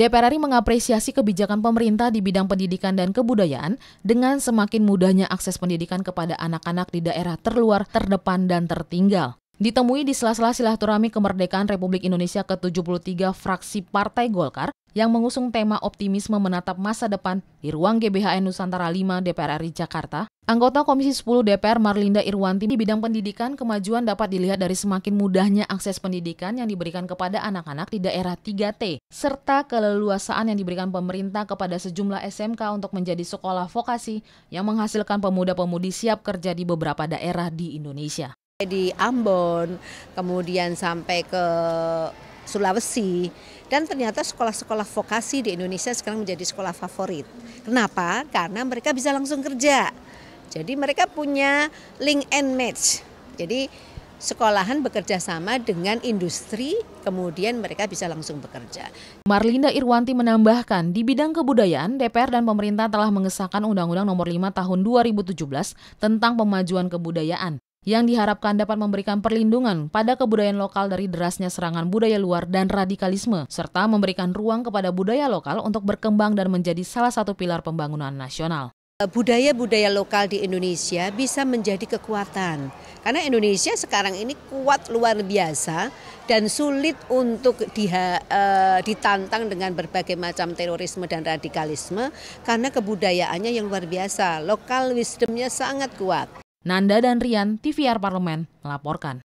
DPR RI mengapresiasi kebijakan pemerintah di bidang pendidikan dan kebudayaan dengan semakin mudahnya akses pendidikan kepada anak-anak di daerah terluar, terdepan, dan tertinggal. Ditemui di sela-sela silaturahmi kemerdekaan Republik Indonesia ke-73 fraksi Partai Golkar, yang mengusung tema optimisme menatap masa depan di ruang GBHN Nusantara 5 DPR RI Jakarta, anggota Komisi 10 DPR Marlinda Irwanti di bidang pendidikan kemajuan dapat dilihat dari semakin mudahnya akses pendidikan yang diberikan kepada anak-anak di daerah 3T, serta keleluasaan yang diberikan pemerintah kepada sejumlah SMK untuk menjadi sekolah vokasi yang menghasilkan pemuda-pemudi siap kerja di beberapa daerah di Indonesia. Di Ambon, kemudian sampai ke Sulawesi. Dan ternyata sekolah-sekolah vokasi di Indonesia sekarang menjadi sekolah favorit. Kenapa? Karena mereka bisa langsung kerja. Jadi mereka punya link and match. Jadi sekolahan bekerja sama dengan industri, kemudian mereka bisa langsung bekerja. Marlinda Irwanti menambahkan, di bidang kebudayaan, DPR dan pemerintah telah mengesahkan Undang-Undang Nomor 5 Tahun 2017 tentang pemajuan kebudayaan yang diharapkan dapat memberikan perlindungan pada kebudayaan lokal dari derasnya serangan budaya luar dan radikalisme, serta memberikan ruang kepada budaya lokal untuk berkembang dan menjadi salah satu pilar pembangunan nasional. Budaya-budaya lokal di Indonesia bisa menjadi kekuatan, karena Indonesia sekarang ini kuat luar biasa dan sulit untuk di, uh, eh, ditantang dengan berbagai macam terorisme dan radikalisme, karena kebudayaannya yang luar biasa, lokal wisdomnya sangat kuat. Nanda dan Rian, TVR Parlemen, melaporkan.